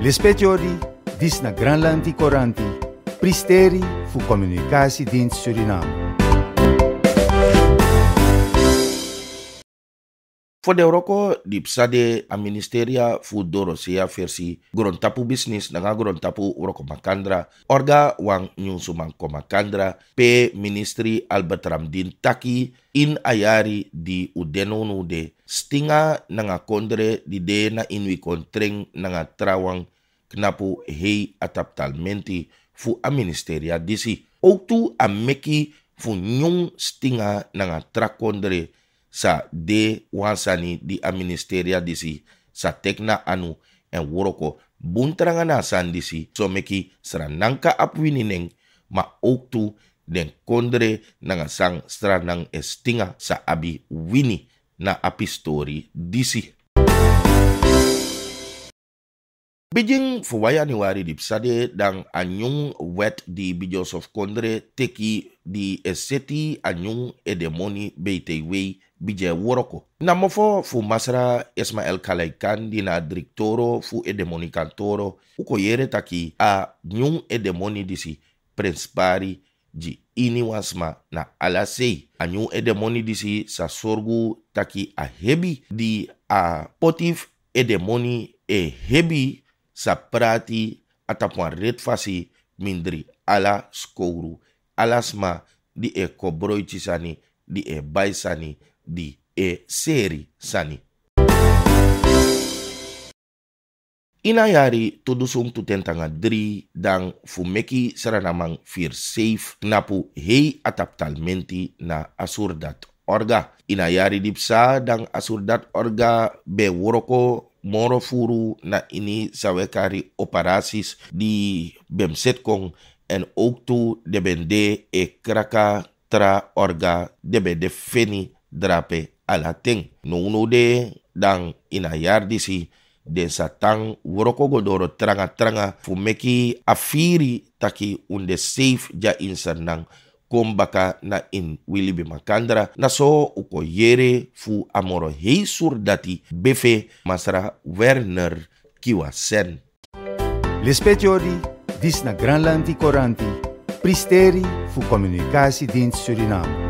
Le speciori, na Granland Coranti, pristeri fu communicatiedienst Suriname. de roko di de a ministeria fu doro sia versi gron tapu bisnis nanga gron tapu uroko makandra orga wang nyusu sumangko makandra pe ministri Albert Ramdin taki in ayari di udenonu de stinga nanga kondre di de na inwi kontreng nanga trawang knapu hei atap ataptalmenti fu a ministeria disi. Ook tu a meki fu nyung stinga nanga trakondre sa de wansani di a ministeria disi sa tekna anu en woroko bun na san si so meki sra nanka apwini neng ma oktu den kondre nanga sang sra nang estinga sa abi wini na api story disi. Bijing fuwaya ni wari di psade dang anyung wet di bijos of kondre teki di eseti anyung edemoni beitewei bije woroko na mofo fu masra ismael kalaikan di na driktoro fu edemoni kantoro uko yere taki a nyung edemoni disi prince ji ini wasma na alasei. a nyung edemoni disi sa sorgu taki a hebi di a potif edemoni e hebi sa prati atapuan red mindri ala skouru alasma di e kobroitisani di e bai sani, di e seri sani. Ina yari tudusung tentanga dri dang fumeki saranamang fir safe napu hei atap talmenti na asurdat orga. Ina yari dipsa dang asurdat orga be woroko moro furu na ini sawekari operasis di bemsetkong en oktu debende e kraka tra orga debe de feni drape ala ting. Nunu de dan ina yardisi den satang woroko godoro tranga tranga fumeki meki afiri taki unde safe ja insan nang kombaka na in wilibi makandra na so uko yere fu amoro heisur dati befe masra werner Kiwasen. sen. Lespetiori, dis na Granlandi Koranti, Pristeri fu dentro dint Suriname.